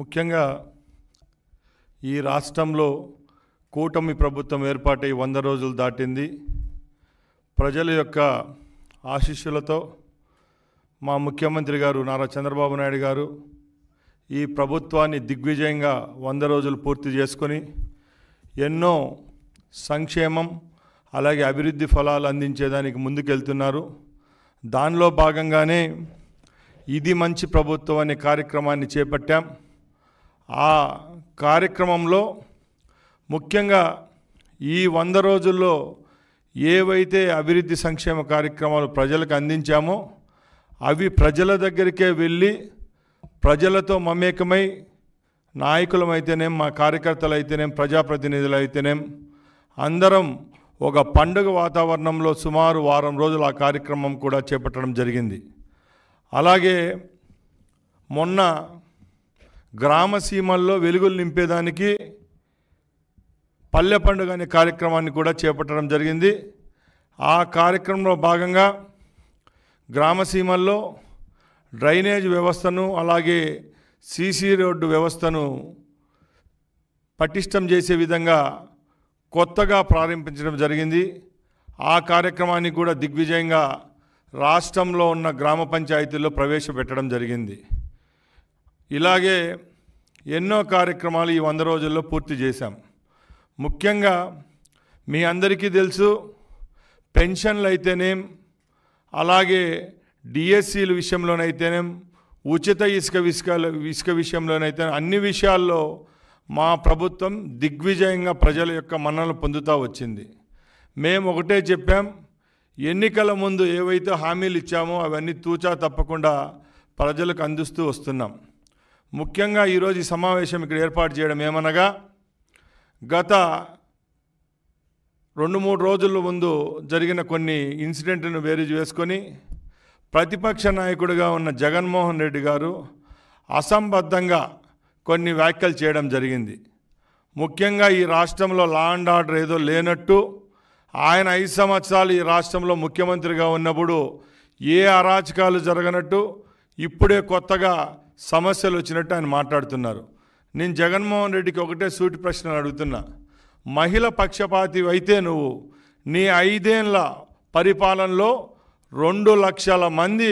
ముఖ్యంగా ఈ రాష్ట్రంలో కూటమి ప్రభుత్వం ఏర్పాటై వంద రోజులు దాటింది ప్రజల యొక్క ఆశీస్సులతో మా ముఖ్యమంత్రి గారు నారా చంద్రబాబు నాయుడు గారు ఈ ప్రభుత్వాన్ని దిగ్విజయంగా వంద రోజులు పూర్తి చేసుకొని ఎన్నో సంక్షేమం అలాగే అభివృద్ధి ఫలాలు అందించేదానికి ముందుకెళ్తున్నారు దానిలో భాగంగానే ఇది మంచి ప్రభుత్వం అనే కార్యక్రమాన్ని చేపట్టాం ఆ కార్యక్రమంలో ముఖ్యంగా ఈ వంద రోజుల్లో ఏవైతే అభివృద్ధి సంక్షేమ కార్యక్రమాలు ప్రజలకు అందించామో అవి ప్రజల దగ్గరికే వెళ్ళి ప్రజలతో మమేకమై నాయకులమైతేనేం మా కార్యకర్తలు అయితేనేం ప్రజాప్రతినిధులు అయితేనేం అందరం ఒక పండుగ వాతావరణంలో సుమారు వారం రోజులు ఆ కార్యక్రమం కూడా చేపట్టడం జరిగింది అలాగే మొన్న గ్రామసీమల్లో వెలుగులు నింపేదానికి పల్లె పండుగ అనే కార్యక్రమాన్ని కూడా చేపట్టడం జరిగింది ఆ కార్యక్రమంలో భాగంగా గ్రామసీమల్లో డ్రైనేజ్ వ్యవస్థను అలాగే సీసీ రోడ్డు వ్యవస్థను పటిష్టం చేసే విధంగా కొత్తగా ప్రారంభించడం జరిగింది ఆ కార్యక్రమాన్ని కూడా దిగ్విజయంగా రాష్ట్రంలో ఉన్న గ్రామ పంచాయతీల్లో ప్రవేశపెట్టడం జరిగింది ఇలాగే ఎన్నో కార్యక్రమాలు ఈ వంద రోజుల్లో పూర్తి చేశాం ముఖ్యంగా మీ అందరికీ తెలుసు పెన్షన్లు అయితేనేం అలాగే డిఎస్సీల విషయంలోనైతేనేం ఉచిత ఇసుక విసుక ఇసుక విషయంలోనైతే అన్ని విషయాల్లో మా ప్రభుత్వం దిగ్విజయంగా ప్రజల యొక్క మన్నలు పొందుతూ వచ్చింది మేము ఒకటే చెప్పాం ఎన్నికల ముందు ఏవైతే హామీలు ఇచ్చామో అవన్నీ తూచా తప్పకుండా ప్రజలకు అందిస్తూ వస్తున్నాం ముఖ్యంగా ఈరోజు ఈ సమావేశం ఇక్కడ ఏర్పాటు చేయడం ఏమనగా గత రెండు మూడు రోజుల ముందు జరిగిన కొన్ని ఇన్సిడెంట్లను బేరీజ్ వేసుకొని ప్రతిపక్ష నాయకుడిగా ఉన్న జగన్మోహన్ రెడ్డి గారు అసంబద్ధంగా కొన్ని వ్యాఖ్యలు చేయడం జరిగింది ముఖ్యంగా ఈ రాష్ట్రంలో లా అండ్ ఆర్డర్ ఏదో లేనట్టు ఆయన ఐదు సంవత్సరాలు ఈ రాష్ట్రంలో ముఖ్యమంత్రిగా ఉన్నప్పుడు ఏ అరాచకాలు జరగనట్టు ఇప్పుడే కొత్తగా సమస్యలు వచ్చినట్టు ఆయన మాట్లాడుతున్నారు నేను జగన్మోహన్ రెడ్డికి ఒకటే సూటి ప్రశ్నలు అడుగుతున్నా మహిళ పక్షపాతి అయితే నువ్వు నీ ఐదేళ్ల పరిపాలనలో రెండు లక్షల మంది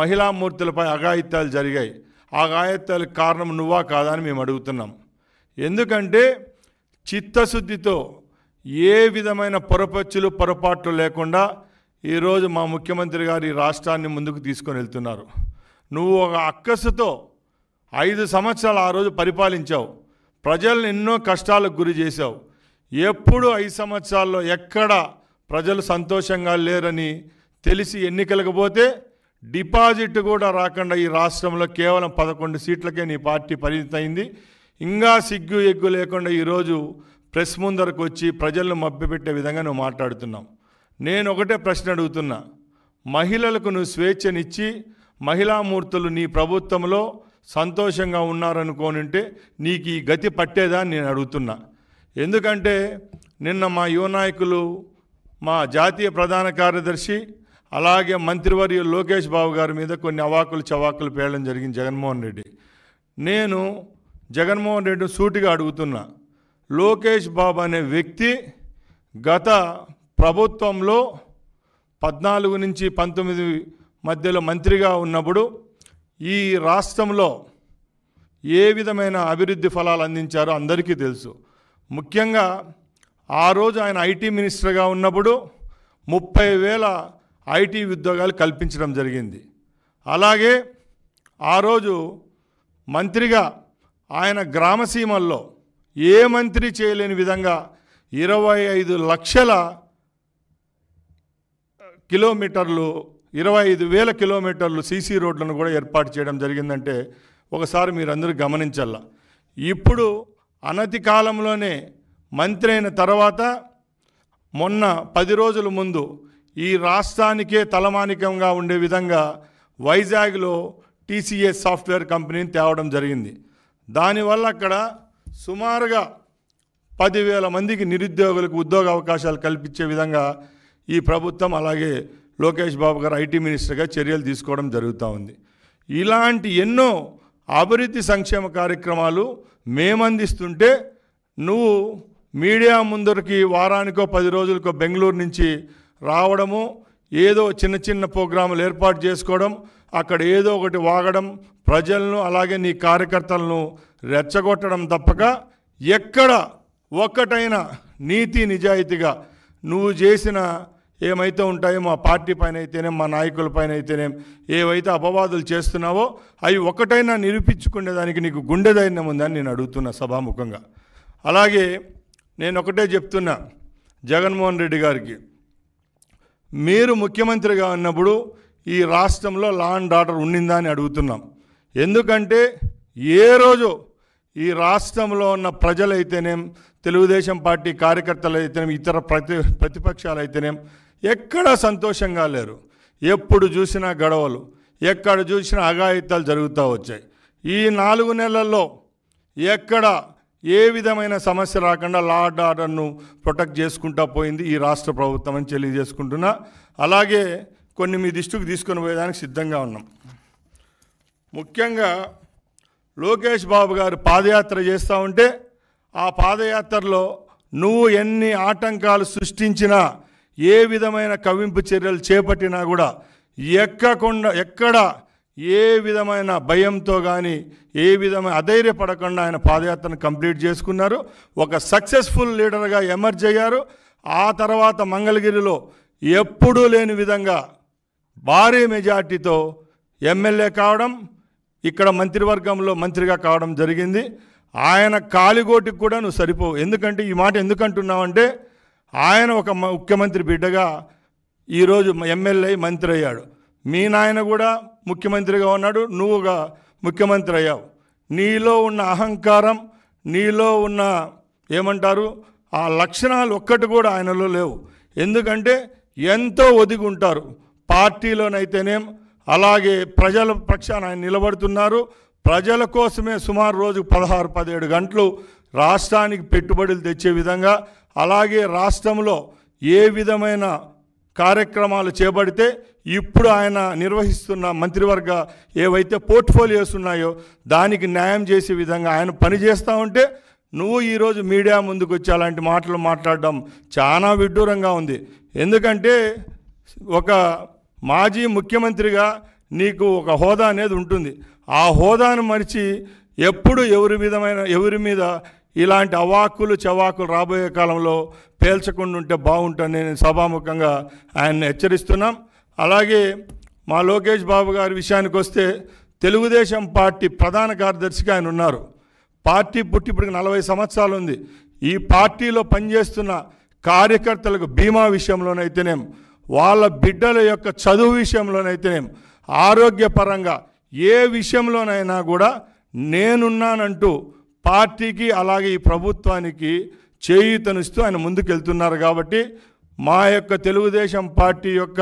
మహిళామూర్తులపై అఘాయిత్యాలు జరిగాయి ఆ గాయత్యాలకు కారణం నువ్వా కాదా అని మేము అడుగుతున్నాం ఎందుకంటే చిత్తశుద్ధితో ఏ విధమైన పొరపచ్చులు పొరపాట్లు లేకుండా ఈరోజు మా ముఖ్యమంత్రి గారు ఈ రాష్ట్రాన్ని ముందుకు తీసుకొని వెళ్తున్నారు నువ్వు ఒక అక్కసుతో ఐదు సంవత్సరాలు ఆ రోజు పరిపాలించావు ప్రజలను ఎన్నో కష్టాలకు గురి చేశావు ఎప్పుడు ఐదు సంవత్సరాల్లో ఎక్కడ ప్రజలు సంతోషంగా లేరని తెలిసి ఎన్నికలకు పోతే డిపాజిట్ కూడా రాకుండా ఈ రాష్ట్రంలో కేవలం పదకొండు సీట్లకే నీ పార్టీ పరిమితమైంది ఇంకా సిగ్గు ఎగ్గు లేకుండా ఈరోజు ప్రెస్ ముందరకు వచ్చి ప్రజలను మభ్యపెట్టే విధంగా నువ్వు మాట్లాడుతున్నావు నేను ఒకటే ప్రశ్న అడుగుతున్నా మహిళలకు నువ్వు స్వేచ్ఛనిచ్చి మహిళామూర్తులు నీ ప్రభుత్వంలో సంతోషంగా ఉన్నారనుకోనింటే నీకు ఈ గతి పట్టేదా నేను అడుగుతున్నా ఎందుకంటే నిన్న మా యువ నాయకులు మా జాతీయ ప్రధాన కార్యదర్శి అలాగే మంత్రివర్య లోకేష్ బాబు గారి మీద కొన్ని అవాకులు చవాకులు పేయడం జరిగింది జగన్మోహన్ రెడ్డి నేను జగన్మోహన్ రెడ్డి సూటిగా అడుగుతున్నా లోకేష్ బాబు అనే వ్యక్తి గత ప్రభుత్వంలో పద్నాలుగు నుంచి పంతొమ్మిది మధ్యలో మంత్రిగా ఉన్నప్పుడు ఈ రాష్ట్రంలో ఏ విధమైన అభివృద్ధి ఫలాలు అందించారో అందరికీ తెలుసు ముఖ్యంగా ఆ రోజు ఆయన ఐటీ మినిస్టర్గా ఉన్నప్పుడు ముప్పై వేల ఐటీ ఉద్యోగాలు కల్పించడం జరిగింది అలాగే ఆ రోజు మంత్రిగా ఆయన గ్రామసీమల్లో ఏ మంత్రి చేయలేని విధంగా ఇరవై ఐదు లక్షల కిలోమీటర్లు ఇరవై ఐదు వేల కిలోమీటర్లు సీసీ రోడ్లను కూడా ఏర్పాటు చేయడం జరిగిందంటే ఒకసారి మీరందరూ గమనించాల ఇప్పుడు అనతి కాలంలోనే మంత్రి అయిన తర్వాత మొన్న పది రోజుల ముందు ఈ రాష్ట్రానికే తలమానికంగా ఉండే విధంగా వైజాగ్లో టీసీఎస్ సాఫ్ట్వేర్ కంపెనీని తేవడం జరిగింది దానివల్ల అక్కడ సుమారుగా పదివేల మందికి నిరుద్యోగులకు ఉద్యోగ అవకాశాలు కల్పించే విధంగా ఈ ప్రభుత్వం అలాగే లోకేష్ బాబు గారు ఐటీ మినిస్టర్గా చర్యలు తీసుకోవడం జరుగుతూ ఉంది ఇలాంటి ఎన్నో అభివృద్ధి సంక్షేమ కార్యక్రమాలు మేమందిస్తుంటే నువ్వు మీడియా ముందరికి వారానికో పది రోజులకో బెంగళూరు నుంచి రావడము ఏదో చిన్న చిన్న ప్రోగ్రాములు ఏర్పాటు చేసుకోవడం అక్కడ ఏదో ఒకటి వాగడం ప్రజలను అలాగే నీ కార్యకర్తలను రెచ్చగొట్టడం తప్పక ఎక్కడ ఒక్కటైనా నీతి నిజాయితీగా నువ్వు చేసిన ఏమైతే ఉంటాయో మా పార్టీ పైన అయితేనేం మా నాయకుల పైన అయితేనేం ఏవైతే అపవాదులు చేస్తున్నావో అవి ఒకటైనా నిరూపించుకునే దానికి నీకు గుండె ధైర్యం ఉందని నేను అడుగుతున్నా సభాముఖంగా అలాగే నేను ఒకటే చెప్తున్నా జగన్మోహన్ రెడ్డి గారికి మీరు ముఖ్యమంత్రిగా ఉన్నప్పుడు ఈ రాష్ట్రంలో లా అండ్ ఆర్డర్ ఉండిందా అని అడుగుతున్నాం ఎందుకంటే ఏ రోజు ఈ రాష్ట్రంలో ఉన్న ప్రజలైతేనేం తెలుగుదేశం పార్టీ కార్యకర్తలు అయితేనేం ఇతర ప్రతి ప్రతిపక్షాలు అయితేనేం ఎక్కడా సంతోషంగా లేరు ఎప్పుడు చూసినా గడవలు ఎక్కడ చూసినా అఘాయిత్యాలు జరుగుతూ వచ్చాయి ఈ నాలుగు నెలల్లో ఎక్కడ ఏ విధమైన సమస్య రాకుండా లార్డ్ ఆర్డర్ను ప్రొటెక్ట్ చేసుకుంటా పోయింది ఈ రాష్ట్ర ప్రభుత్వం అని తెలియజేసుకుంటున్నా అలాగే కొన్ని మీ దిష్టికి తీసుకొని పోయేదానికి సిద్ధంగా ఉన్నాం ముఖ్యంగా లోకేష్ బాబు గారు పాదయాత్ర చేస్తూ ఉంటే ఆ పాదయాత్రలో నువ్వు ఎన్ని ఆటంకాలు సృష్టించినా ఏ విధమైన కవింపు చర్యలు చేపట్టినా కూడా ఎక్కకుండా ఎక్కడ ఏ విధమైన భయంతో కానీ ఏ విధమైన అధైర్యపడకుండా ఆయన పాదయాత్రను కంప్లీట్ చేసుకున్నారు ఒక సక్సెస్ఫుల్ లీడర్గా ఎమర్జ్ అయ్యారు ఆ తర్వాత మంగళగిరిలో ఎప్పుడూ లేని విధంగా భారీ మెజార్టీతో ఎమ్మెల్యే కావడం ఇక్కడ మంత్రివర్గంలో మంత్రిగా కావడం జరిగింది ఆయన కాలిగోటికి కూడా నువ్వు సరిపోవు ఎందుకంటే ఈ మాట ఎందుకంటున్నావంటే ఆయన ఒక ముఖ్యమంత్రి బిడ్డగా ఈరోజు ఎమ్మెల్యే మంత్రి అయ్యాడు మీ నాయన కూడా ముఖ్యమంత్రిగా ఉన్నాడు నువ్వుగా ముఖ్యమంత్రి అయ్యావు నీలో ఉన్న అహంకారం నీలో ఉన్న ఏమంటారు ఆ లక్షణాలు ఒక్కటి కూడా ఆయనలో లేవు ఎందుకంటే ఎంతో ఒదిగి ఉంటారు పార్టీలోనైతేనేం అలాగే ప్రజల పక్షాన ఆయన నిలబడుతున్నారు ప్రజల కోసమే సుమారు రోజు పదహారు పదిహేడు గంటలు రాష్ట్రానికి పెట్టుబడులు తెచ్చే విధంగా అలాగే రాష్ట్రంలో ఏ విధమైన కార్యక్రమాలు చేపడితే ఇప్పుడు ఆయన నిర్వహిస్తున్న మంత్రివర్గ ఏవైతే పోర్ట్ఫోలియోస్ ఉన్నాయో దానికి న్యాయం చేసే విధంగా ఆయన పనిచేస్తూ ఉంటే నువ్వు ఈరోజు మీడియా ముందుకు వచ్చి అలాంటి మాటలు మాట్లాడడం చాలా విడ్డూరంగా ఉంది ఎందుకంటే ఒక మాజీ ముఖ్యమంత్రిగా నీకు ఒక హోదా అనేది ఉంటుంది ఆ హోదాను మరిచి ఎప్పుడు ఎవరి విధమైన ఎవరి మీద ఇలాంటి అవాకులు చవాకులు రాబోయే కాలంలో పేల్చకుండా ఉంటే బాగుంటుంది నేను సభాముఖంగా ఆయన్ని హెచ్చరిస్తున్నాం అలాగే మా లోకేష్ బాబు గారి విషయానికి వస్తే తెలుగుదేశం పార్టీ ప్రధాన కార్యదర్శిగా ఆయన ఉన్నారు పార్టీ పుట్టి నలభై సంవత్సరాలు ఉంది ఈ పార్టీలో పనిచేస్తున్న కార్యకర్తలకు బీమా విషయంలోనైతేనేం వాళ్ళ బిడ్డల యొక్క చదువు విషయంలోనైతేనేం ఆరోగ్యపరంగా ఏ విషయంలోనైనా కూడా నేనున్నానంటూ పార్టీకి అలాగే ఈ ప్రభుత్వానికి చేయూతనిస్తూ ఆయన ముందుకెళ్తున్నారు కాబట్టి మా యొక్క తెలుగుదేశం పార్టీ యొక్క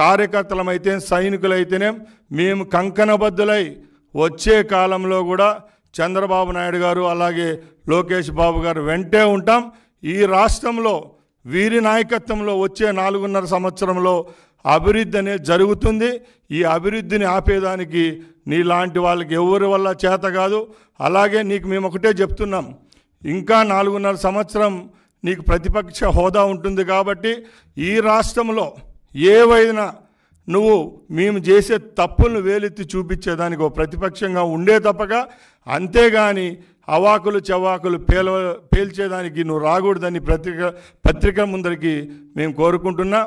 కార్యకర్తలమైతే సైనికులైతేనే మేము కంకణబద్దులై వచ్చే కాలంలో కూడా చంద్రబాబు నాయుడు గారు అలాగే లోకేష్ బాబు గారు వెంటే ఉంటాం ఈ రాష్ట్రంలో వీరి నాయకత్వంలో వచ్చే నాలుగున్నర సంవత్సరంలో అభివృద్ధి అనేది జరుగుతుంది ఈ అభివృద్ధిని ఆపేదానికి నీలాంటి వాళ్ళకి ఎవరి వల్ల చేత కాదు అలాగే నీకు మేము ఒకటే చెప్తున్నాం ఇంకా నాలుగున్నర సంవత్సరం నీకు ప్రతిపక్ష హోదా ఉంటుంది కాబట్టి ఈ రాష్ట్రంలో ఏవైనా నువ్వు మేము చేసే తప్పులను వేలెత్తి చూపించేదానికి ప్రతిపక్షంగా ఉండే తప్పక అంతేగాని అవాకులు చవాకులు పేల పేల్చేదానికి నువ్వు రాకూడదని పత్రిక పత్రిక ముందరికి మేము కోరుకుంటున్నా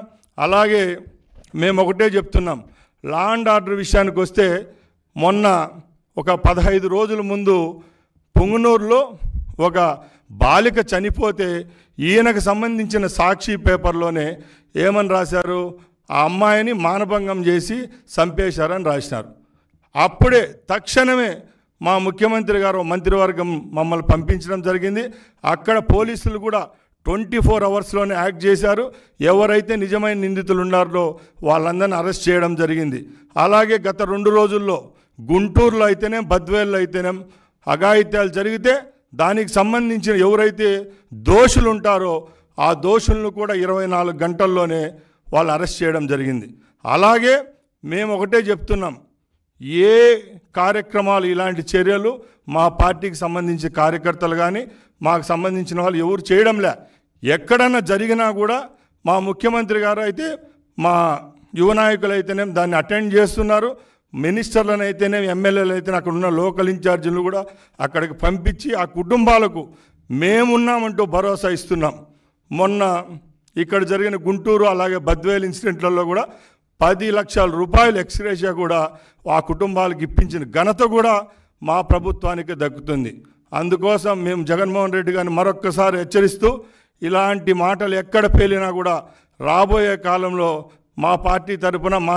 అలాగే మేము ఒకటే చెప్తున్నాం లా అండ్ ఆర్డర్ విషయానికి వస్తే మొన్న ఒక పదహైదు రోజుల ముందు పుంగనూరులో ఒక బాలిక చనిపోతే ఈయనకు సంబంధించిన సాక్షి పేపర్లోనే ఏమని రాశారు ఆ అమ్మాయిని మానభంగం చేసి చంపేశారని రాసినారు అప్పుడే తక్షణమే మా ముఖ్యమంత్రి గారు మంత్రివర్గం మమ్మల్ని పంపించడం జరిగింది అక్కడ పోలీసులు కూడా ట్వంటీ ఫోర్ అవర్స్లోనే యాక్ట్ చేశారు ఎవరైతే నిజమైన నిందితులు ఉన్నారో వాళ్ళందరిని అరెస్ట్ చేయడం జరిగింది అలాగే గత రెండు రోజుల్లో గుంటూరులో అయితేనే బద్వేల్లో అయితేనే అఘాయిత్యాలు జరిగితే దానికి సంబంధించిన ఎవరైతే దోషులు ఉంటారో ఆ దోషులను కూడా ఇరవై నాలుగు గంటల్లోనే వాళ్ళు అరెస్ట్ చేయడం జరిగింది అలాగే మేము ఒకటే చెప్తున్నాం ఏ కార్యక్రమాలు ఇలాంటి చర్యలు మా పార్టీకి సంబంధించిన కార్యకర్తలు కానీ మాకు సంబంధించిన వాళ్ళు ఎవరు చేయడంలే ఎక్కడన్నా జరిగినా కూడా మా ముఖ్యమంత్రి గారు అయితే మా యువనాయకులు అయితేనే దాన్ని అటెండ్ చేస్తున్నారు మినిస్టర్లను అయితేనేమి ఎమ్మెల్యేలు అయితేనే అక్కడ ఉన్న లోకల్ ఇన్ఛార్జీలు కూడా అక్కడికి పంపించి ఆ కుటుంబాలకు మేమున్నామంటూ భరోసా ఇస్తున్నాం మొన్న ఇక్కడ జరిగిన గుంటూరు అలాగే బద్వేల్ ఇన్సిడెంట్లలో కూడా పది లక్షల రూపాయలు ఎక్స్గ్రేషియా కూడా ఆ కుటుంబాలకు ఇప్పించిన ఘనత కూడా మా ప్రభుత్వానికి దక్కుతుంది అందుకోసం మేము జగన్మోహన్ రెడ్డి గారిని మరొక్కసారి హెచ్చరిస్తూ ఇలాంటి మాటలు ఎక్కడ పేలినా కూడా రాబోయే కాలంలో మా పార్టీ తరపున మా